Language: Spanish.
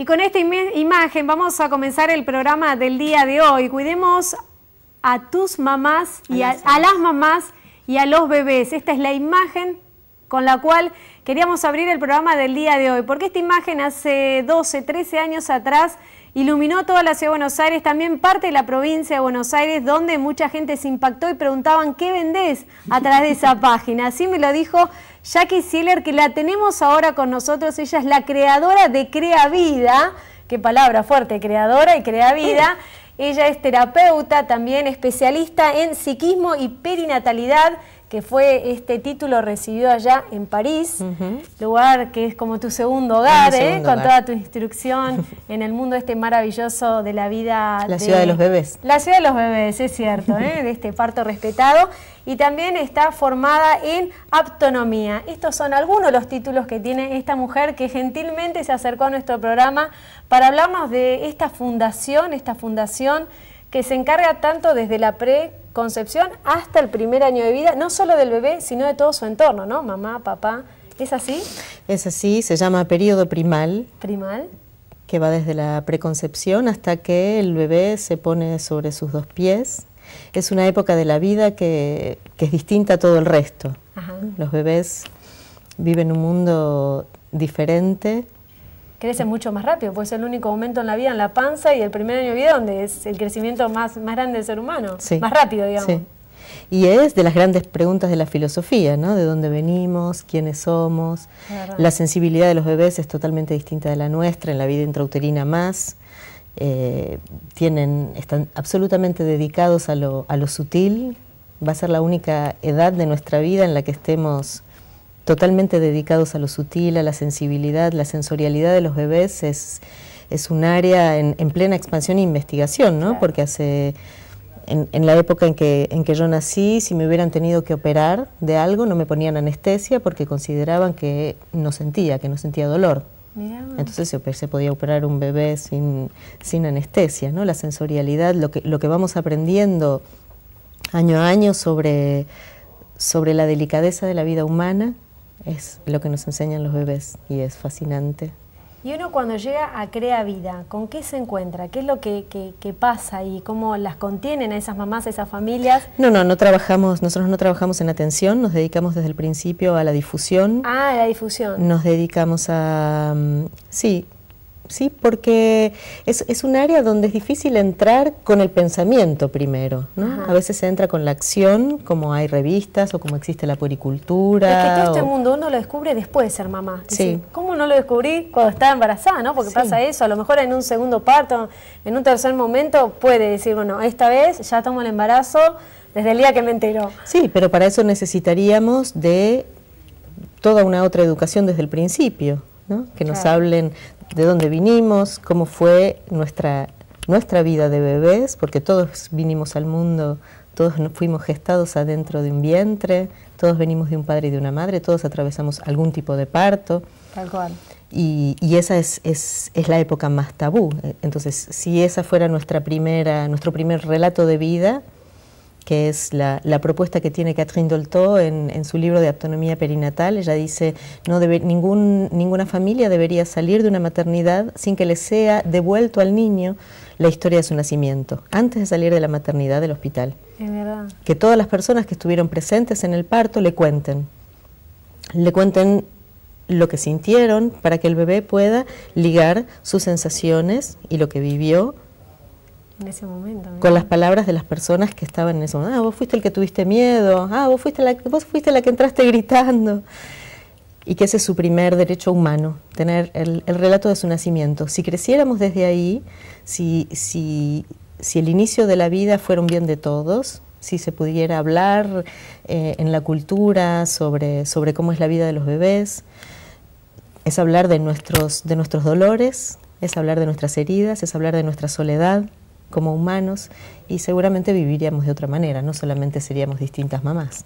Y con esta imagen vamos a comenzar el programa del día de hoy. Cuidemos a tus mamás y a, a, las mamás y a los bebés. Esta es la imagen con la cual queríamos abrir el programa del día de hoy, porque esta imagen hace 12, 13 años atrás iluminó toda la ciudad de Buenos Aires, también parte de la provincia de Buenos Aires, donde mucha gente se impactó y preguntaban qué vendés a través de esa página. Así me lo dijo Jackie Sieler, que la tenemos ahora con nosotros. Ella es la creadora de Crea Vida, qué palabra fuerte, creadora y Crea Vida. Ella es terapeuta, también especialista en psiquismo y perinatalidad que fue este título recibido allá en París, lugar que es como tu segundo hogar, ¿eh? con toda tu instrucción en el mundo este maravilloso de la vida. La ciudad de los bebés. La ciudad de los bebés, es cierto, ¿eh? de este parto respetado. Y también está formada en aptonomía. Estos son algunos de los títulos que tiene esta mujer que gentilmente se acercó a nuestro programa para hablarnos de esta fundación, esta fundación que se encarga tanto desde la pre concepción hasta el primer año de vida, no solo del bebé, sino de todo su entorno, ¿no? Mamá, papá, ¿es así? Es así, se llama periodo primal. Primal. Que va desde la preconcepción hasta que el bebé se pone sobre sus dos pies. Es una época de la vida que, que es distinta a todo el resto. Los bebés viven un mundo diferente, crece mucho más rápido, pues es el único momento en la vida en la panza y el primer año de vida donde es el crecimiento más, más grande del ser humano, más rápido, digamos. Y es de las grandes preguntas de la filosofía, ¿no? De dónde venimos, quiénes somos. La sensibilidad de los bebés es totalmente distinta de la nuestra, en la vida intrauterina más. Eh, tienen, están absolutamente dedicados a lo, a lo sutil. Va a ser la única edad de nuestra vida en la que estemos totalmente dedicados a lo sutil, a la sensibilidad, la sensorialidad de los bebés es, un área en, plena expansión e investigación, ¿no? Porque hace... En, la época en que, en que yo nací, si me hubieran tenido que operar de algo, no me ponían anestesia porque consideraban que no sentía, que no sentía dolor. Entonces se, podía operar un bebé sin, anestesia, ¿no? La sensorialidad, lo que, lo que vamos aprendiendo año a año sobre, sobre la delicadeza de la vida humana, es lo que nos enseñan los bebés y es fascinante. Y uno cuando llega a Crea Vida, ¿con qué se encuentra? ¿Qué es lo que, pasa y cómo las contienen a esas mamás, a esas familias? No, no, no trabajamos, nosotros no trabajamos en atención, nos dedicamos desde el principio a la difusión. Ah, a la difusión. Nos dedicamos a, mm, sí, ¿sí? porque es, un área donde es difícil entrar con el pensamiento primero. ¿no? A veces se entra con la acción, como hay revistas o como existe la puricultura Es que todo este mundo uno lo descubre después de ser mamá. ¿Cómo no lo descubrí cuando estaba embarazada? ¿no? Porque pasa eso, a lo mejor en un segundo parto, en un tercer momento puede decir, bueno, esta vez ya tomo el embarazo desde el día que me enteró. Sí, pero para eso necesitaríamos de toda una otra educación desde el principio que nos hablen de dónde vinimos, cómo fue nuestra, vida de bebés, porque todos vinimos al mundo, todos fuimos gestados adentro de un vientre, todos venimos de un padre y de una madre, todos atravesamos algún tipo de parto. Tal cual. Y, esa es, es, la época más tabú. Entonces, si esa fuera nuestra primera, nuestro primer relato de vida, que es la, propuesta que tiene Catherine Dolto en, su libro de autonomía perinatal. Ella dice, no ningún, ninguna familia debería salir de una maternidad sin que le sea devuelto al niño la historia de su nacimiento, antes de salir de la maternidad del hospital. Es verdad. Que todas las personas que estuvieron presentes en el parto le cuenten, le cuenten lo que sintieron para que el bebé pueda ligar sus sensaciones y lo que vivió con las palabras de las personas que estaban en ese momento. Ah, vos fuiste el que tuviste miedo. Ah, vos fuiste la, vos fuiste la que entraste gritando. Y que ese es su primer derecho humano, tener el, relato de su nacimiento. Si creciéramos desde ahí, si, el inicio de la vida fuera un bien de todos, si se pudiera hablar eh, en la cultura sobre, cómo es la vida de los bebés, es hablar de nuestros, de nuestros dolores, es hablar de nuestras heridas, es hablar de nuestra soledad, como humanos y seguramente viviríamos de otra manera, no solamente seríamos distintas mamás.